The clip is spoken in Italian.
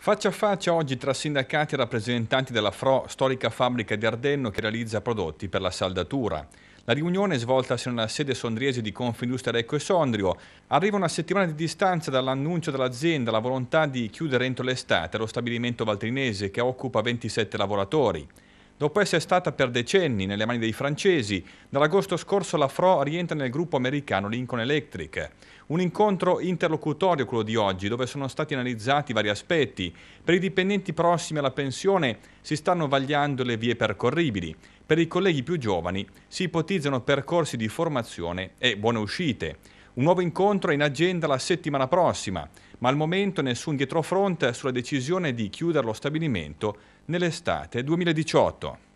Faccia a faccia oggi tra sindacati e rappresentanti della FRO, storica fabbrica di Ardenno che realizza prodotti per la saldatura. La riunione, svoltasi nella sede sondriese di Confindustria Recco e Sondrio, arriva una settimana di distanza dall'annuncio dell'azienda la volontà di chiudere entro l'estate lo stabilimento valtrinese che occupa 27 lavoratori. Dopo essere stata per decenni nelle mani dei francesi, dall'agosto scorso la FRO rientra nel gruppo americano Lincoln Electric. Un incontro interlocutorio quello di oggi, dove sono stati analizzati vari aspetti. Per i dipendenti prossimi alla pensione si stanno vagliando le vie percorribili. Per i colleghi più giovani si ipotizzano percorsi di formazione e buone uscite. Un nuovo incontro è in agenda la settimana prossima, ma al momento nessun dietrofront sulla decisione di chiudere lo stabilimento nell'estate 2018.